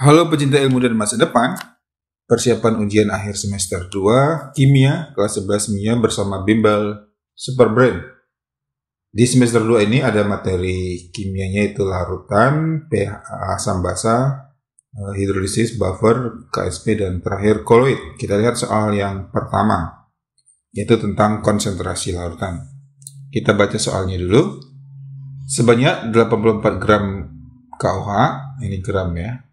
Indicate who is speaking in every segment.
Speaker 1: Halo pecinta ilmu dan masa depan, persiapan ujian akhir semester 2 Kimia kelas 11 Mia bersama Bimbel Superbrain. Di semester 2 ini ada materi kimianya itu larutan, pH asam basa, eh, hidrolisis, buffer, KSP, dan terakhir koloid. Kita lihat soal yang pertama, yaitu tentang konsentrasi larutan. Kita baca soalnya dulu. Sebanyak 84 gram KOH, ini gram ya,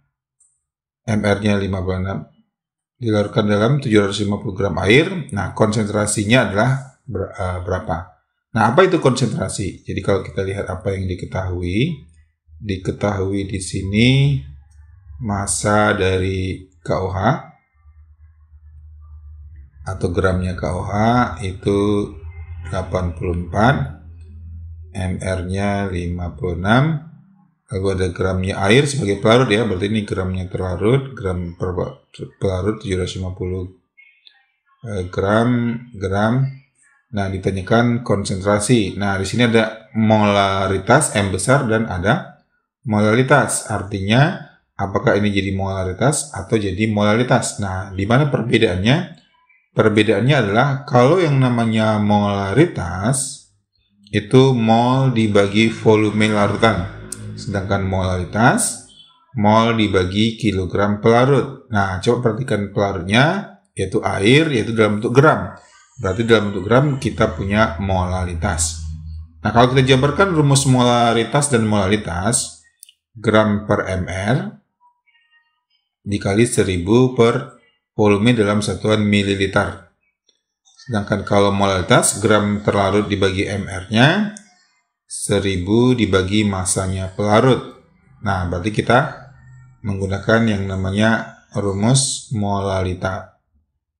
Speaker 1: MR-nya 5,6 dilarutkan dalam 750 gram air. Nah, konsentrasinya adalah ber, uh, berapa? Nah, apa itu konsentrasi? Jadi kalau kita lihat apa yang diketahui, diketahui di sini massa dari KOH atau gramnya KOH itu 84 MR-nya 56 lalu ada gramnya air sebagai pelarut ya berarti ini gramnya terlarut gram per pelarut 750 eh, gram gram nah ditanyakan konsentrasi nah di sini ada molaritas m besar dan ada molaritas artinya apakah ini jadi molaritas atau jadi molaritas nah di mana perbedaannya perbedaannya adalah kalau yang namanya molaritas itu mol dibagi volume larutan Sedangkan molaritas, mol dibagi kilogram pelarut. Nah, coba perhatikan pelarutnya, yaitu air, yaitu dalam bentuk gram. Berarti dalam bentuk gram kita punya molaritas. Nah, kalau kita jabarkan rumus molaritas dan molaritas, gram per mr dikali 1000 per volume dalam satuan mililiter. Sedangkan kalau molaritas, gram terlarut dibagi mr-nya, 1000 dibagi masanya pelarut. Nah, berarti kita menggunakan yang namanya rumus molalita.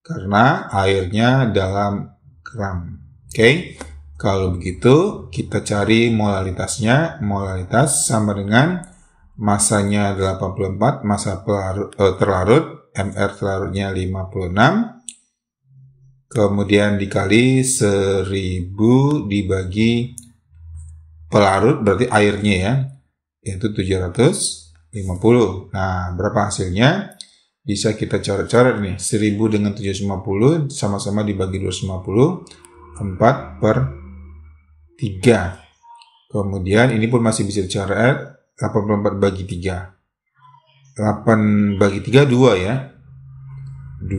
Speaker 1: Karena airnya dalam gram. Oke, okay? kalau begitu kita cari molalitasnya. Molalitas sama dengan masanya 84, masa pelarut, eh, terlarut, MR terlarutnya 56 kemudian dikali 1000 dibagi pelarut berarti airnya ya yaitu 750 nah berapa hasilnya bisa kita coret-coret nih 1000 dengan 750 sama-sama dibagi 250 4 per 3 kemudian ini pun masih bisa dicoret 84 bagi 3 8 bagi 3 2 ya 2 8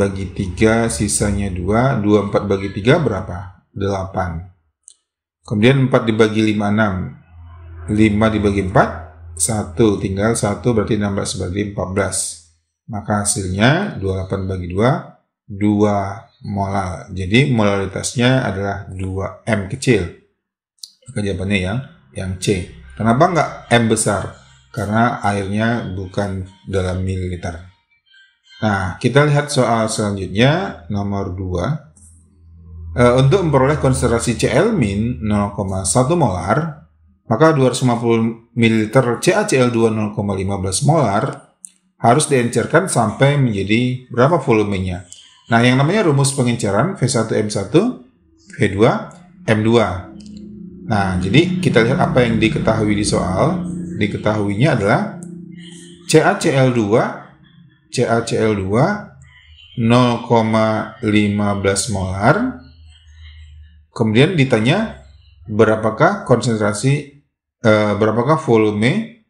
Speaker 1: bagi 3 sisanya 2 24 bagi 3 berapa? 8 Kemudian 4 dibagi 5, 6. 5 dibagi 4, 1. Tinggal 1 berarti 16, berarti 14. Maka hasilnya 28 bagi 2, 2 molal. Jadi molaritasnya adalah 2M kecil. Maka jawabannya yang, yang C. Kenapa nggak M besar? Karena airnya bukan dalam mililiter. Nah, kita lihat soal selanjutnya nomor 2. Uh, untuk memperoleh konsentrasi CL-min 0,1 molar, maka 250 ml CaCl2 0,15 molar harus diencerkan sampai menjadi berapa volumenya. Nah, yang namanya rumus pengenceran V1M1, V2, M2. Nah, jadi kita lihat apa yang diketahui di soal. Diketahuinya adalah CaCl2 CaCl2 0,15 molar Kemudian ditanya berapakah konsentrasi uh, berapakah volume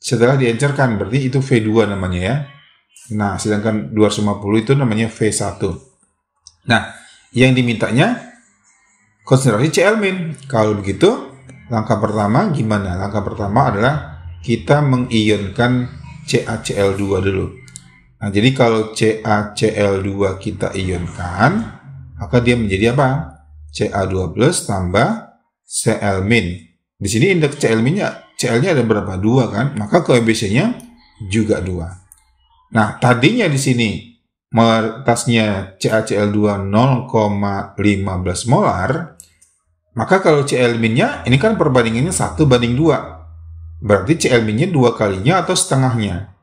Speaker 1: setelah diencerkan. Berarti itu V2 namanya ya. Nah, sedangkan 250 itu namanya V1. Nah, yang dimintanya konsentrasi CL min. Kalau begitu, langkah pertama gimana? Langkah pertama adalah kita mengionkan CaCl2 dulu. Nah, jadi kalau CaCl2 kita ionkan, maka dia menjadi apa? CA12 tambah CL min. Di sini indeks CL minnya CL-nya ada berapa? Dua kan? Maka koefisiennya juga dua. Nah, tadinya di sini tasnya CaCl2 0,15 molar, maka kalau Cl minnya ini kan perbandingannya 1 banding 2. Berarti Cl minnya dua kalinya atau setengahnya.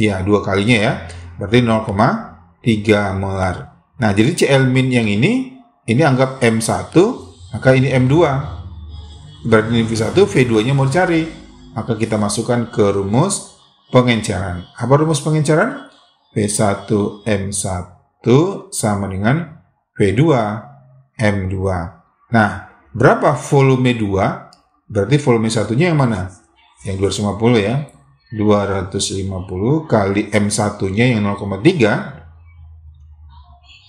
Speaker 1: Ya, dua kalinya ya. Berarti 0,3 molar. Nah, jadi Cl min yang ini ini anggap M1 maka ini M2 berarti ini V1 V2 nya mau dicari maka kita masukkan ke rumus pengencaran apa rumus pengencaran? V1 M1 sama dengan V2 M2 nah berapa volume 2 berarti volume satunya yang mana? yang 250 ya 250 kali M1 nya yang 0,3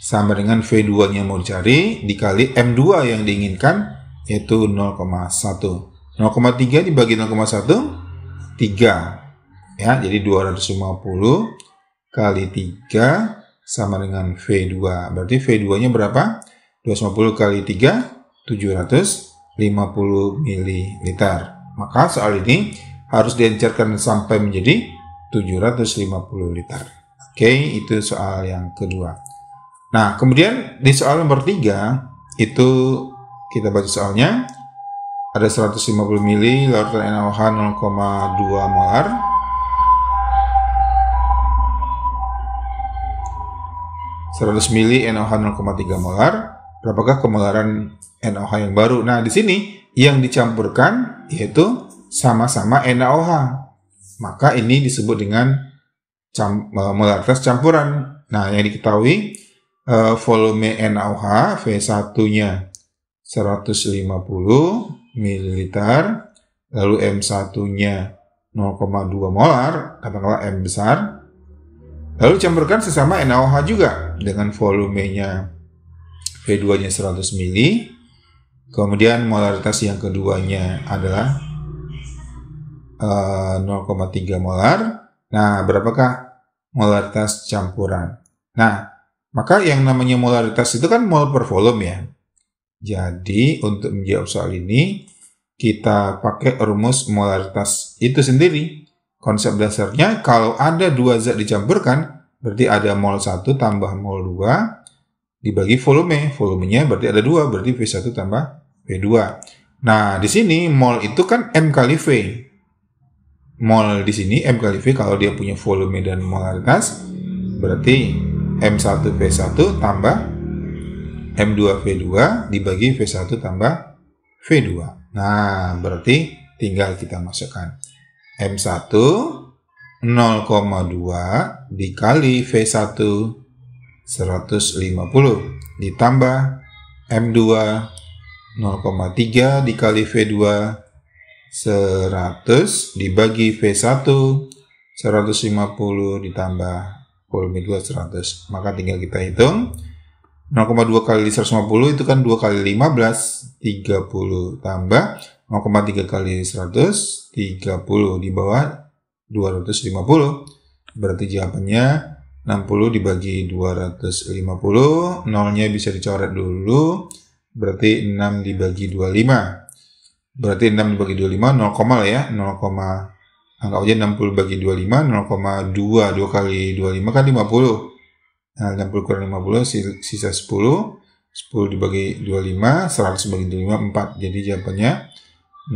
Speaker 1: sama dengan V2 nya mau dicari dikali M2 yang diinginkan yaitu 0,1 0,3 dibagi 0,1 3 ya jadi 250 kali 3 sama dengan V2 berarti V2 nya berapa? 250 kali 3 750 ml maka soal ini harus diencerkan sampai menjadi 750 liter oke itu soal yang kedua Nah, kemudian di soal nomor 3 itu kita baca soalnya ada 150 mili larutan NaOH 0,2 molar. ...100 mili NaOH 0,3 molar... ...berapakah kemolaran NaOH yang baru? Nah, di sini yang dicampurkan yaitu sama-sama NaOH. Maka ini disebut dengan cam, eh, molaritas campuran. Nah, yang diketahui Eh, volume NaOH V1-nya 150 ml, lalu M1-nya 0,2 molar, katakanlah M besar. Lalu campurkan sesama NaOH juga dengan volumenya V2-nya 100 ml. Kemudian molaritas yang keduanya adalah uh, eh, 0,3 molar. Nah, berapakah molaritas campuran? Nah, maka yang namanya molaritas itu kan mol per volume ya. Jadi untuk menjawab soal ini kita pakai rumus molaritas itu sendiri. Konsep dasarnya kalau ada dua zat dicampurkan berarti ada mol 1 tambah mol 2 dibagi volume. Volumenya berarti ada dua berarti V1 tambah V2. Nah, di sini mol itu kan M kali V. Mol di sini M kali V kalau dia punya volume dan molaritas berarti M1V1 tambah M2V2 dibagi V1 tambah V2. Nah, berarti tinggal kita masukkan M1 0,2 dikali V1 150 ditambah M2 0,3 dikali V2 100 dibagi V1 150 ditambah volume 2 Maka tinggal kita hitung 0,2 kali 150 itu kan 2 kali 15 30 tambah 0,3 kali 100 30 di bawah 250. Berarti jawabannya 60 dibagi 250, nolnya bisa dicoret dulu, berarti 6 dibagi 25. Berarti 6 dibagi 25, 0, lah ya, 0, Nah, kalau enam 60 bagi 25 0,2 2 kali 25 kan 50 nah 60 kurang 50 sisa 10 10 dibagi 25 100 bagi 25 4 jadi jawabannya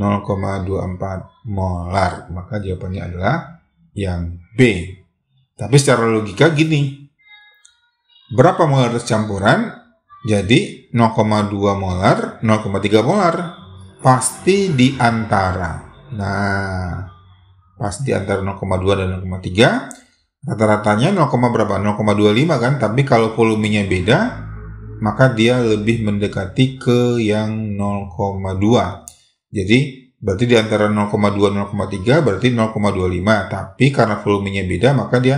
Speaker 1: 0,24 molar maka jawabannya adalah yang B tapi secara logika gini berapa molar tercampuran jadi 0,2 molar 0,3 molar pasti di antara nah pasti antara 0,2 dan 0,3 rata-ratanya 0, berapa 0,25 kan tapi kalau volumenya beda maka dia lebih mendekati ke yang 0,2 jadi berarti di antara 0,2 0,3 berarti 0,25 tapi karena volumenya beda maka dia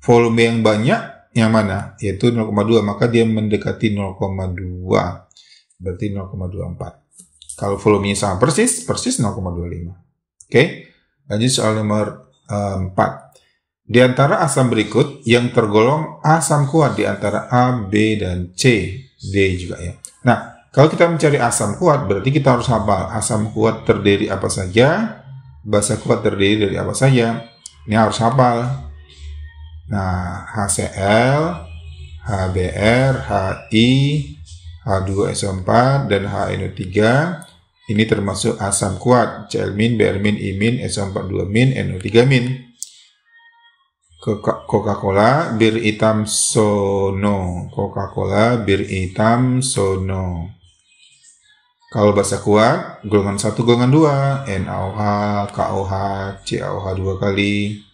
Speaker 1: volume yang banyak yang mana yaitu 0,2 maka dia mendekati 0,2 berarti 0,24 kalau volumenya sama persis persis 0,25 oke okay? lanjut soal nomor eh, empat. Di antara asam berikut yang tergolong asam kuat di antara A, B, dan C, D juga ya. Nah, kalau kita mencari asam kuat berarti kita harus hafal asam kuat terdiri apa saja, basa kuat terdiri dari apa saja. Ini harus hafal. Nah, HCl, HBr, HI, H2SO4 dan HNO3 ini termasuk asam kuat, cl br BR-min, so SO42-min, NO3-min. Coca-Cola, bir hitam sono. Coca-Cola, bir hitam sono. Kalau bahasa kuat, golongan 1, golongan 2, NaOH, KOH, CaOH 2 kali,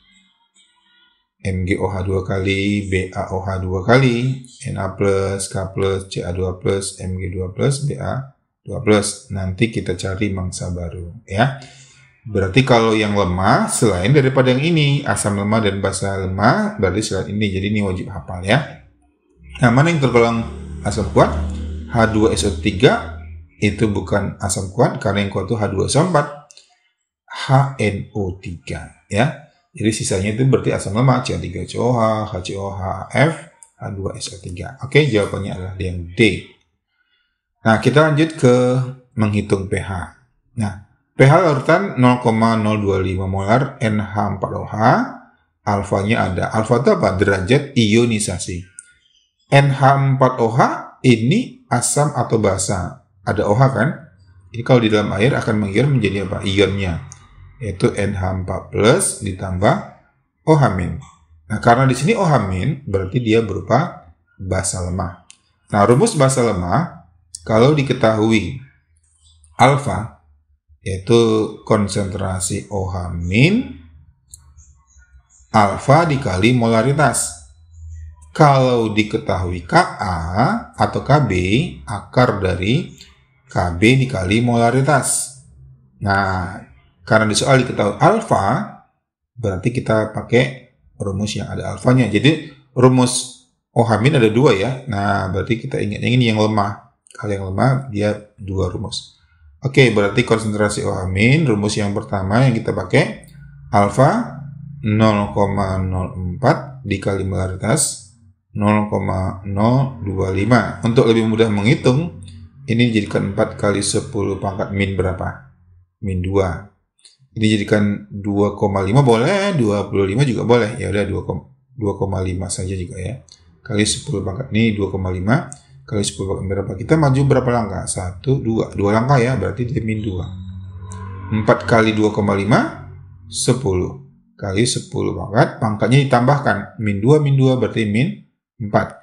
Speaker 1: MgOH 2 kali, BaOH 2 kali, Na+, K+, Ca2+, Mg2+, Ba 12. Nanti kita cari mangsa baru ya. Berarti kalau yang lemah selain daripada yang ini asam lemah dan basa lemah berarti selain ini jadi ini wajib hafal ya. Nah mana yang tergolong asam kuat? H2SO3 itu bukan asam kuat karena yang kuat itu H2SO4 HNO3 ya. Jadi sisanya itu berarti asam lemah. C3COH, HCOH, F, H2SO3. Oke, jawabannya adalah yang D. Nah, kita lanjut ke menghitung pH. Nah, pH larutan 0,025 molar NH4OH, alfanya ada. Alfa itu apa? Derajat ionisasi. NH4OH ini asam atau basa. Ada OH kan? Ini kalau di dalam air akan mengion menjadi apa? Ionnya. Yaitu NH4 plus ditambah OH min. Nah, karena di sini OH min berarti dia berupa basa lemah. Nah, rumus basa lemah kalau diketahui alfa yaitu konsentrasi OH min alfa dikali molaritas. Kalau diketahui Ka atau Kb akar dari Kb dikali molaritas. Nah, karena di soal diketahui alfa, berarti kita pakai rumus yang ada alfanya. Jadi rumus Ohamin ada dua ya. Nah, berarti kita ingat yang ini yang lemah hal yang lemah dia dua rumus. Oke, berarti konsentrasi oamin rumus yang pertama yang kita pakai alfa 0,04 dikali molaritas 0,025. Untuk lebih mudah menghitung, ini dijadikan 4 kali 10 pangkat min berapa? Min 2. Ini jadikan 2,5 boleh, 25 juga boleh. Ya udah 2,5 saja juga ya. Kali 10 pangkat ini 2,5 kali 10 berapa. Kita maju berapa langkah? 1, 2. 2 langkah ya, berarti dia min 2. 4 kali 2,5, 10. Kali 10 pangkat, pangkatnya ditambahkan. Min 2, min 2, berarti min 4.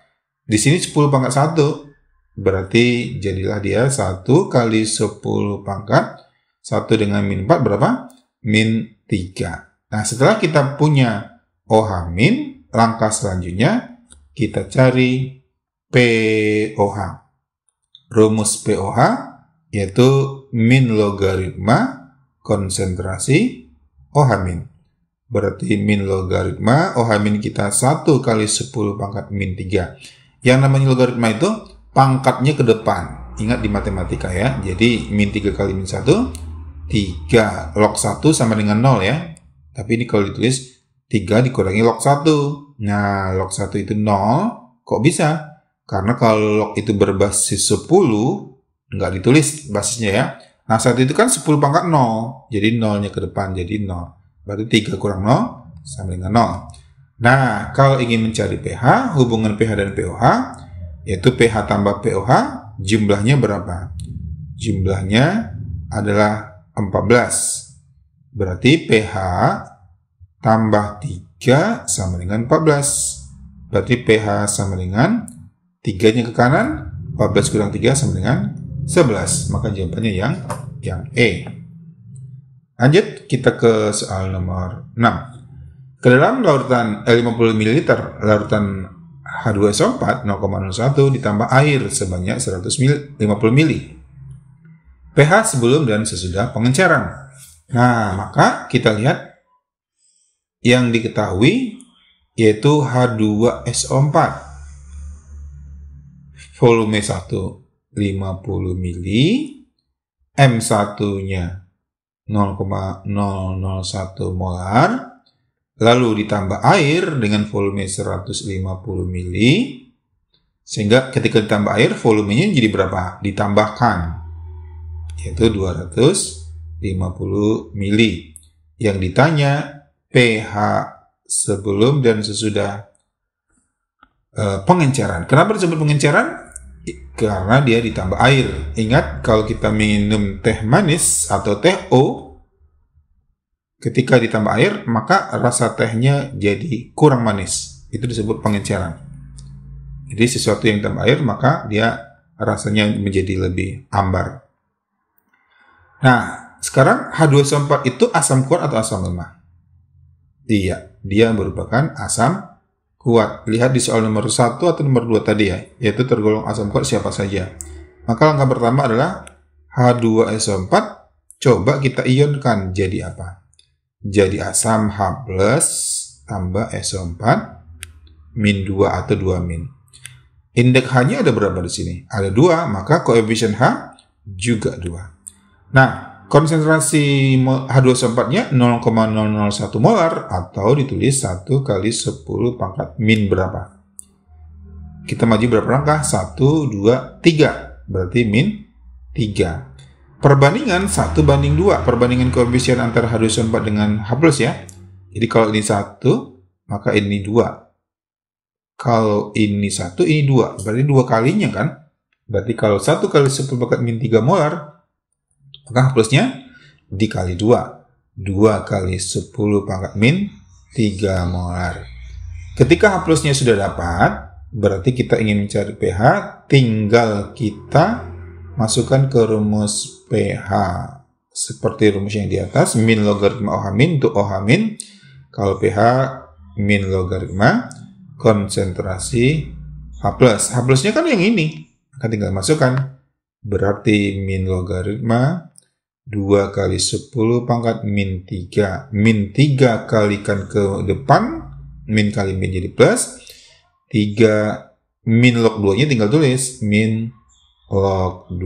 Speaker 1: Di sini 10 pangkat 1, berarti jadilah dia 1 kali 10 pangkat. 1 dengan min 4 berapa? Min 3. Nah, setelah kita punya OH min, langkah selanjutnya kita cari POH. Rumus POH yaitu min logaritma konsentrasi OH min. Berarti min logaritma OH min kita 1 kali 10 pangkat min 3. Yang namanya logaritma itu pangkatnya ke depan. Ingat di matematika ya. Jadi min 3 kali min 1, 3 log 1 sama dengan 0 ya. Tapi ini kalau ditulis 3 dikurangi log 1. Nah, log 1 itu 0. Kok bisa? Karena kalau log itu berbasis 10, nggak ditulis basisnya ya. Nah, saat itu kan 10 pangkat 0. Jadi 0-nya ke depan jadi 0. Berarti 3 kurang 0 sama dengan 0. Nah, kalau ingin mencari pH, hubungan pH dan POH, yaitu pH tambah POH, jumlahnya berapa? Jumlahnya adalah 14. Berarti pH tambah 3 sama dengan 14. Berarti pH sama dengan 14. 3-nya ke kanan, 14 kurang 3 sama dengan 11. Maka jawabannya yang yang E. Lanjut, kita ke soal nomor 6. Ke dalam larutan 50 ml, larutan H2SO4 0,01 ditambah air sebanyak 150 ml. pH sebelum dan sesudah pengenceran. Nah, maka kita lihat yang diketahui yaitu H2SO4 volume 1 50 mili, M1-nya 0,001 molar, lalu ditambah air dengan volume 150 mili, sehingga ketika ditambah air volumenya jadi berapa? Ditambahkan, yaitu 250 mili. Yang ditanya pH sebelum dan sesudah e, pengenceran. Kenapa disebut pengenceran? karena dia ditambah air. Ingat kalau kita minum teh manis atau teh O, ketika ditambah air maka rasa tehnya jadi kurang manis. Itu disebut pengenceran. Jadi sesuatu yang ditambah air maka dia rasanya menjadi lebih ambar. Nah, sekarang H2SO4 itu asam kuat atau asam lemah? Iya, dia merupakan asam kuat. Lihat di soal nomor 1 atau nomor 2 tadi ya, yaitu tergolong asam kuat siapa saja. Maka langkah pertama adalah H2SO4 coba kita ionkan jadi apa? Jadi asam H+ tambah SO4 min 2 atau 2 min. Indeks H-nya ada berapa di sini? Ada 2, maka koefisien H juga 2. Nah, Konsentrasi H2O4-nya 0,001 molar atau ditulis 1 kali 10 pangkat min berapa. Kita maju berapa langkah? 1, 2, 3. Berarti min 3. Perbandingan 1 banding 2. Perbandingan koefisien antara H2O4 dengan H+, ya. Jadi kalau ini 1, maka ini 2. Kalau ini 1, ini 2. Berarti dua kalinya kan? Berarti kalau 1 kali 10 pangkat min 3 molar, maka plusnya dikali 2. 2 kali 10 pangkat min 3 molar. Ketika H plusnya sudah dapat, berarti kita ingin mencari pH, tinggal kita masukkan ke rumus pH. Seperti rumus yang di atas, min logaritma OH min untuk OH min. Kalau pH min logaritma konsentrasi H+. plus, h plusnya kan yang ini. Akan tinggal masukkan. Berarti min logaritma 2 kali 10 pangkat min 3. Min 3 kalikan ke depan, min kali min jadi plus. 3 min log 2-nya tinggal tulis min log 2.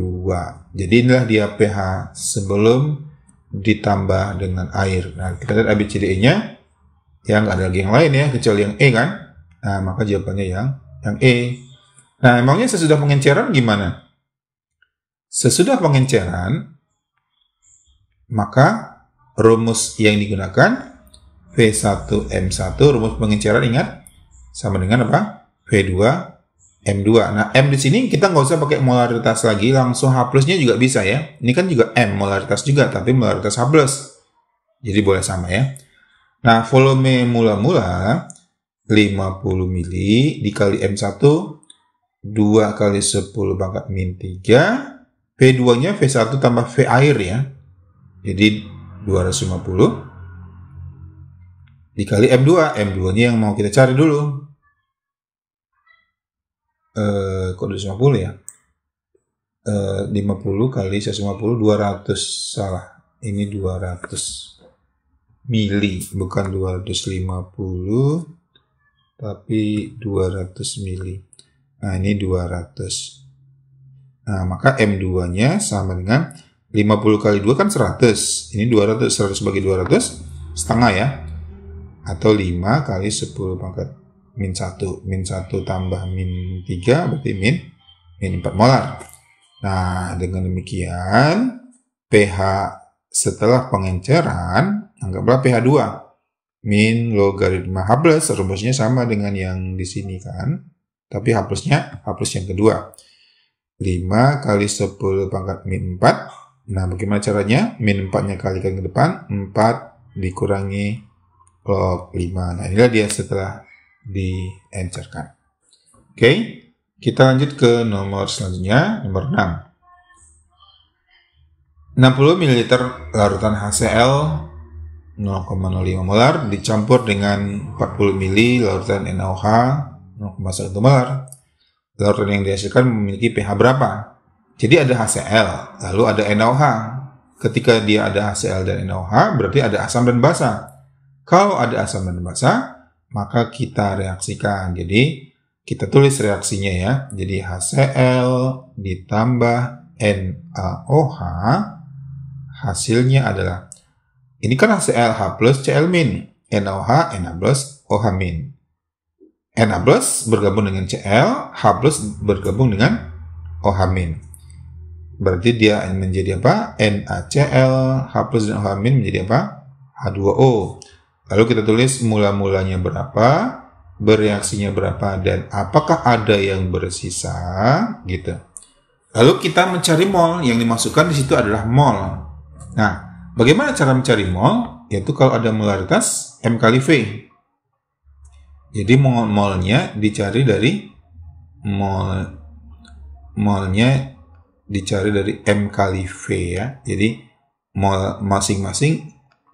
Speaker 1: Jadi inilah dia pH sebelum ditambah dengan air. Nah, kita lihat ABCDE-nya. Ya, nggak ada lagi yang lain ya, kecuali yang E kan. Nah, maka jawabannya yang yang E. Nah, emangnya sesudah pengenceran gimana? Sesudah pengenceran, maka rumus yang digunakan V1M1 rumus pengenceran ingat sama dengan apa? V2 M2. Nah, M di sini kita nggak usah pakai molaritas lagi, langsung H plusnya juga bisa ya. Ini kan juga M molaritas juga, tapi molaritas H plus. Jadi boleh sama ya. Nah, volume mula-mula 50 mili dikali M1 2 kali 10 pangkat min 3 V2-nya V1 tambah V air ya. Jadi 250 dikali M2. M2-nya yang mau kita cari dulu. Eh, kok 250 ya? Eh, 50 kali 150, 200. Salah. Ini 200 mili, bukan 250, tapi 200 mili. Nah, ini 200. Nah, maka M2-nya sama dengan 50 kali 2 kan 100. Ini 200, 100 bagi 200, setengah ya. Atau 5 kali 10 pangkat min 1. Min 1 tambah min 3 berarti min, min 4 molar. Nah, dengan demikian, pH setelah pengenceran, anggaplah pH 2. Min logaritma H+, rumusnya sama dengan yang di sini kan. Tapi H+-nya, H+, yang kedua. 5 kali 10 pangkat min 4 Nah, bagaimana caranya? Min 4-nya kalikan ke depan. 4 dikurangi log 5. Nah, inilah dia setelah diencerkan. Oke, okay. kita lanjut ke nomor selanjutnya, nomor 6. 60 ml larutan HCl 0,05 molar dicampur dengan 40 ml larutan NaOH 0,1 molar. Larutan yang dihasilkan memiliki pH berapa? Jadi ada HCl, lalu ada NaOH. Ketika dia ada HCl dan NaOH, berarti ada asam dan basa. Kalau ada asam dan basa, maka kita reaksikan. Jadi kita tulis reaksinya ya. Jadi HCl ditambah NaOH hasilnya adalah ini kan HCl H plus Cl min, NaOH Na plus OH min. Na plus bergabung dengan Cl, H plus bergabung dengan OH min berarti dia menjadi apa? NaCl, H+, plus dan OH- menjadi apa? H2O. Lalu kita tulis mula-mulanya berapa, bereaksinya berapa, dan apakah ada yang bersisa, gitu. Lalu kita mencari mol, yang dimasukkan di situ adalah mol. Nah, bagaimana cara mencari mol? Yaitu kalau ada molaritas, M kali V. Jadi mol-molnya dicari dari mol molnya dicari dari M kali V ya. Jadi masing-masing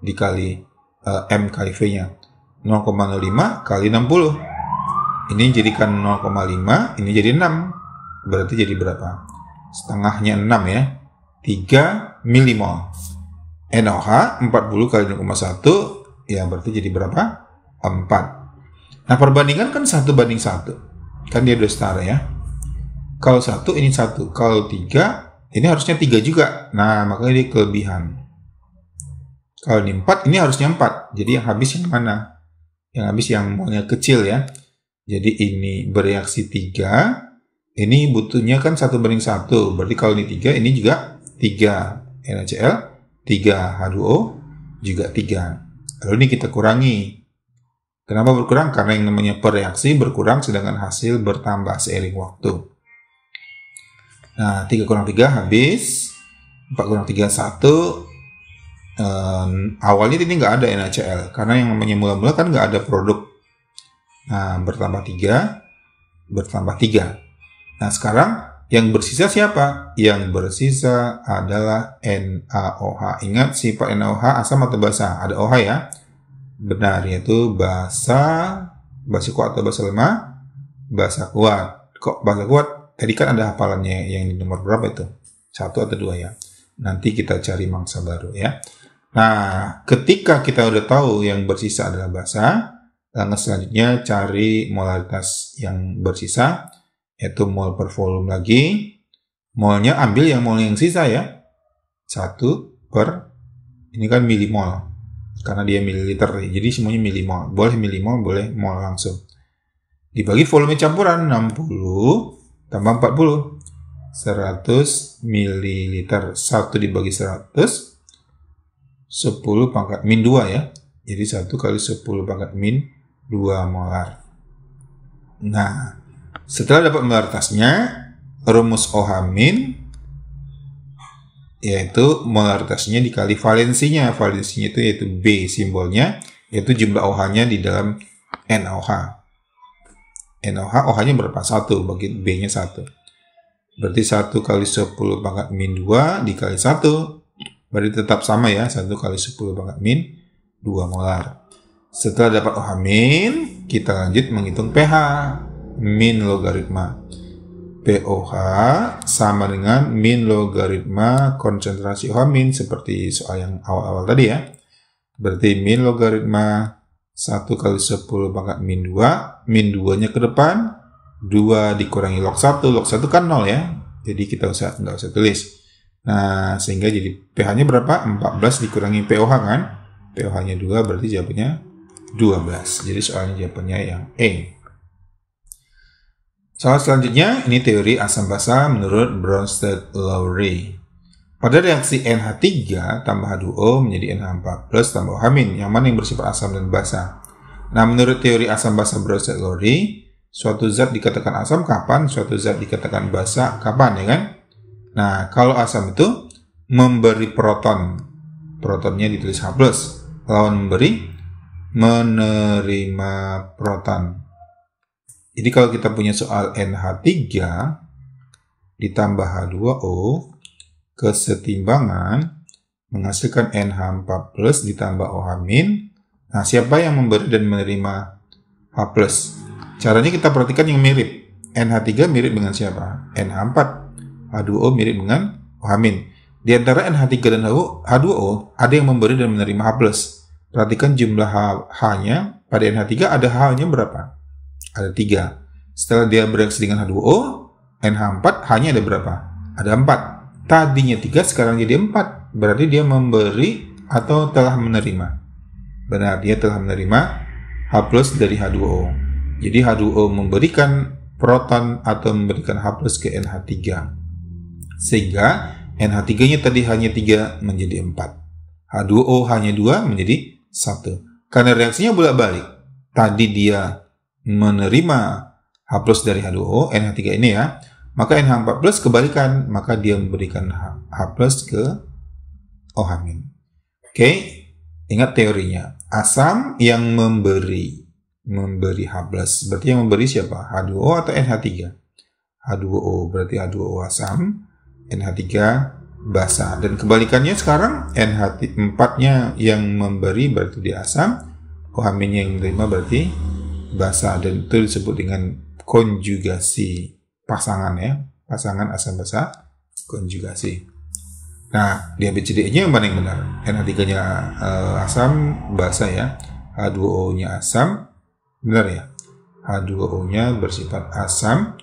Speaker 1: dikali uh, M kali V-nya. 0,05 kali 60. Ini jadikan 0,5, ini jadi 6. Berarti jadi berapa? Setengahnya 6 ya. 3 milimol. NOH 40 kali 0,1 ya berarti jadi berapa? 4. Nah perbandingan kan satu banding satu Kan dia udah setara ya. Kalau satu ini satu, kalau tiga ini harusnya tiga juga. Nah makanya ini kelebihan. Kalau ini empat ini harusnya empat. Jadi yang habis yang mana? Yang habis yang maunya kecil ya. Jadi ini bereaksi tiga. Ini butuhnya kan satu banding satu. Berarti kalau ini tiga ini juga tiga. NaCl tiga H2O juga tiga. Lalu ini kita kurangi. Kenapa berkurang? Karena yang namanya bereaksi berkurang sedangkan hasil bertambah seiring waktu. Nah, 3 kurang 3 habis. 4 kurang 3, 1. Um, awalnya ini nggak ada NaCl. Karena yang namanya mula-mula kan nggak ada produk. Nah, bertambah 3. Bertambah 3. Nah, sekarang yang bersisa siapa? Yang bersisa adalah NaOH. Ingat sifat NaOH asam atau basa? Ada OH ya. Benar, yaitu basa, basa kuat atau basa lemah, basa kuat. Kok basa kuat? tadi kan ada hafalannya yang di nomor berapa itu? Satu atau dua ya. Nanti kita cari mangsa baru ya. Nah, ketika kita udah tahu yang bersisa adalah basa, langkah selanjutnya cari molaritas yang bersisa, yaitu mol per volume lagi. Molnya ambil yang mol yang sisa ya. Satu per, ini kan milimol, karena dia mililiter, jadi semuanya milimol. Boleh milimol, boleh mol langsung. Dibagi volume campuran 60 tambah 40. 100 ml. 1 dibagi 100, 10 pangkat min 2 ya. Jadi 1 kali 10 pangkat min 2 molar. Nah, setelah dapat molar tasnya, rumus OH min yaitu molaritasnya dikali valensinya. Valensinya itu yaitu B simbolnya, yaitu jumlah OH-nya di dalam NOH. NOH, OH-nya berapa? 1, bagi B-nya 1. Berarti 1 kali 10 pangkat min 2 dikali 1. Berarti tetap sama ya, 1 kali 10 pangkat min 2 molar. Setelah dapat OH min, kita lanjut menghitung pH. Min logaritma. POH sama dengan min logaritma konsentrasi OH min seperti soal yang awal-awal tadi ya. Berarti min logaritma 1 kali 10 pangkat min 2 min 2-nya ke depan, 2 dikurangi log 1, log 1 kan 0 ya. Jadi kita usah, nggak usah tulis. Nah, sehingga jadi pH-nya berapa? 14 dikurangi POH kan? POH-nya 2 berarti jawabannya 12. Jadi soalnya jawabannya yang E. Soal selanjutnya, ini teori asam basa menurut Bronsted Lowry. Pada reaksi NH3 tambah H2O menjadi NH4 plus tambah OH-, yang mana yang bersifat asam dan basa. Nah, menurut teori asam basa berasa Lowry, suatu zat dikatakan asam kapan, suatu zat dikatakan basa kapan, ya kan? Nah, kalau asam itu memberi proton, protonnya ditulis H+, lawan memberi menerima proton. Jadi kalau kita punya soal NH3 ditambah H2O kesetimbangan menghasilkan NH4 plus ditambah OH min Nah, siapa yang memberi dan menerima H+. Caranya kita perhatikan yang mirip. NH3 mirip dengan siapa? NH4. H2O mirip dengan OH-. Di antara NH3 dan H2O, ada yang memberi dan menerima H+. Perhatikan jumlah H-nya. Pada NH3 ada H-nya berapa? Ada 3. Setelah dia bereaksi dengan H2O, NH4, H-nya ada berapa? Ada 4. Tadinya 3, sekarang jadi 4. Berarti dia memberi atau telah menerima. Benar, dia telah menerima H plus dari H2O. Jadi H2O memberikan proton atau memberikan H plus ke NH3. Sehingga NH3-nya tadi hanya 3 menjadi 4. H2O hanya 2 menjadi 1. Karena reaksinya bolak-balik. Tadi dia menerima H plus dari H2O, NH3 ini ya. Maka NH4 plus kebalikan, maka dia memberikan H plus ke OH min. Oke, ingat teorinya asam yang memberi memberi H+. Berarti yang memberi siapa? H2O atau NH3? H2O berarti H2O asam, NH3 basah. Dan kebalikannya sekarang NH4-nya yang memberi berarti dia asam, OH-nya yang menerima berarti basah dan itu disebut dengan konjugasi pasangan ya, pasangan asam basa konjugasi. Nah, abcd nya yang paling benar. NH3-nya uh, eh, asam, basa ya. H2O-nya asam, benar ya. H2O-nya bersifat asam.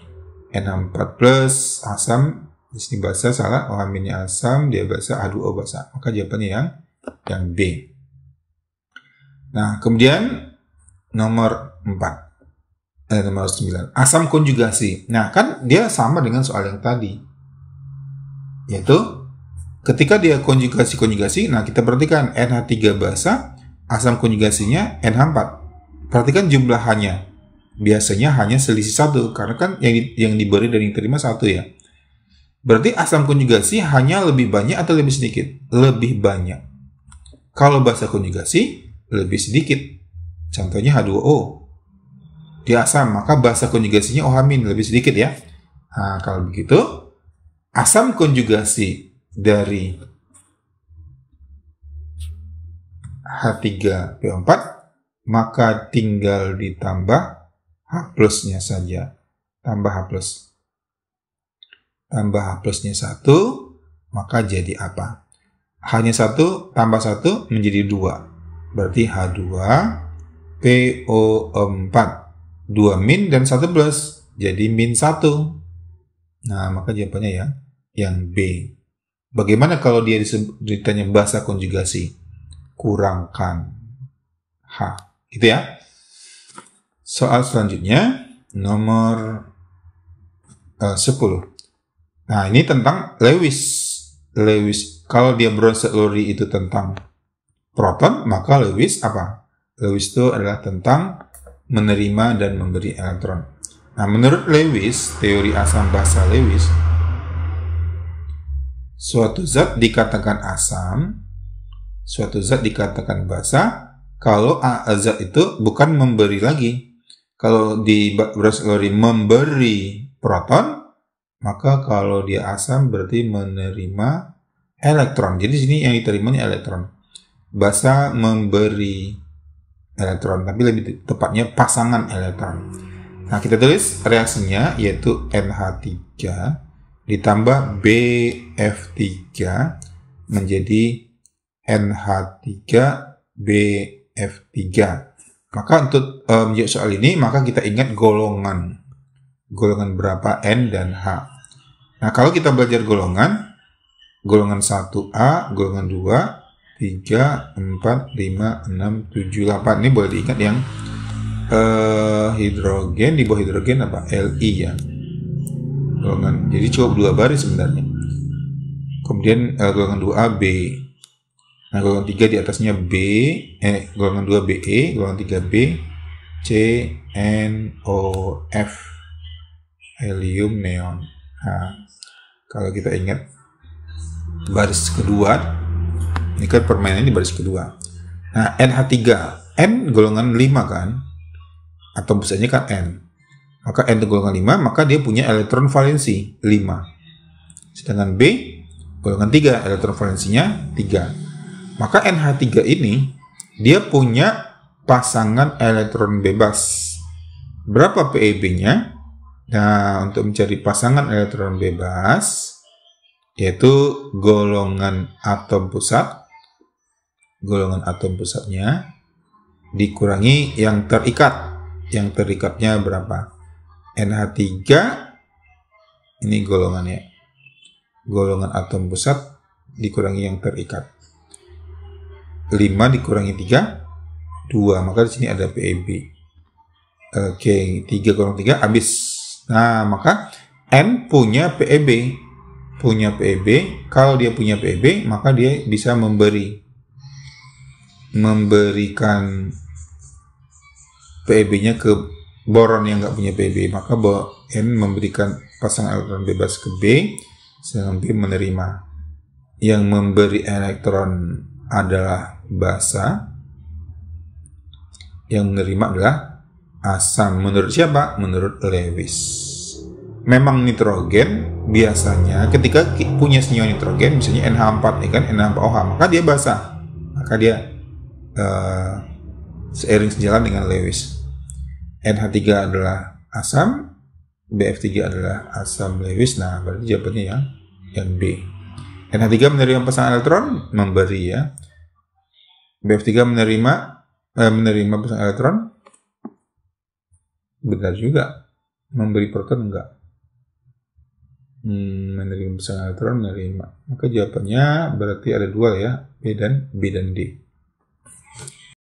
Speaker 1: n 4 plus asam, di sini basa salah, o aminnya asam, dia basa, H2O basa. Maka jawabannya yang yang B. Nah, kemudian nomor 4. Eh, nomor 9. Asam konjugasi. Nah, kan dia sama dengan soal yang tadi. Yaitu Ketika dia konjugasi-konjugasi, nah kita perhatikan NH3 basa, asam konjugasinya NH4. Perhatikan jumlah hanya. Biasanya hanya selisih satu, karena kan yang, di, yang diberi dan yang diterima satu ya. Berarti asam konjugasi hanya lebih banyak atau lebih sedikit? Lebih banyak. Kalau basa konjugasi, lebih sedikit. Contohnya H2O. Dia asam, maka basa konjugasinya OH- lebih sedikit ya. Nah, kalau begitu, asam konjugasi dari H3P4 maka tinggal ditambah H plusnya saja. Tambah H plus. Tambah H plusnya 1 maka jadi apa? hanya satu tambah satu menjadi dua Berarti H2 PO4. 2 min dan 1 plus jadi min 1. Nah maka jawabannya ya yang B. Bagaimana kalau dia ditanya bahasa konjugasi? Kurangkan H. Gitu ya. Soal selanjutnya, nomor eh, uh, 10. Nah, ini tentang Lewis. Lewis, kalau dia bronze lori itu tentang proton, maka Lewis apa? Lewis itu adalah tentang menerima dan memberi elektron. Nah, menurut Lewis, teori asam basa Lewis, suatu zat dikatakan asam, suatu zat dikatakan basa, kalau zat itu bukan memberi lagi. Kalau di beras lori memberi proton, maka kalau dia asam berarti menerima elektron. Jadi sini yang diterimanya elektron. Basa memberi elektron, tapi lebih tepatnya pasangan elektron. Nah, kita tulis reaksinya yaitu NH3 ditambah BF3 menjadi NH3 BF3. Maka untuk e, menjawab soal ini, maka kita ingat golongan. Golongan berapa N dan H. Nah, kalau kita belajar golongan, golongan 1A, golongan 2, 3, 4, 5, 6, 7, 8. Ini boleh diingat yang uh, hidrogen, di bawah hidrogen apa? Li ya golongan jadi cukup dua baris sebenarnya kemudian uh, golongan 2A B nah golongan 3 di atasnya B eh golongan 2 BE golongan 3 B C N O F helium neon nah, kalau kita ingat baris kedua ini kan permainan di baris kedua nah NH3 N golongan 5 kan atau biasanya kan N maka N golongan 5, maka dia punya elektron valensi 5. Sedangkan B golongan 3, elektron valensinya 3. Maka NH3 ini dia punya pasangan elektron bebas. Berapa PEB-nya? Nah, untuk mencari pasangan elektron bebas yaitu golongan atom pusat golongan atom pusatnya dikurangi yang terikat yang terikatnya berapa NH3 ini golongannya. Golongan atom pusat dikurangi yang terikat. 5 dikurangi 3 2. Maka di sini ada PEB. Oke, 3 kurang 3 habis. Nah, maka N punya PEB. Punya PEB, kalau dia punya PEB, maka dia bisa memberi memberikan PEB-nya ke boron yang nggak punya PB maka N memberikan pasang elektron bebas ke B sedangkan B menerima yang memberi elektron adalah basa yang menerima adalah asam menurut siapa? menurut Lewis memang nitrogen biasanya ketika punya senyawa nitrogen misalnya NH4 ya kan NH4OH maka dia basah maka dia uh, seiring sejalan dengan Lewis NH3 adalah asam, BF3 adalah asam Lewis. Nah, berarti jawabannya yang yang B. NH3 menerima pasangan elektron memberi ya. BF3 menerima eh, menerima pasangan elektron benar juga memberi proton enggak hmm, menerima pasangan elektron menerima maka jawabannya berarti ada dua ya B dan B dan D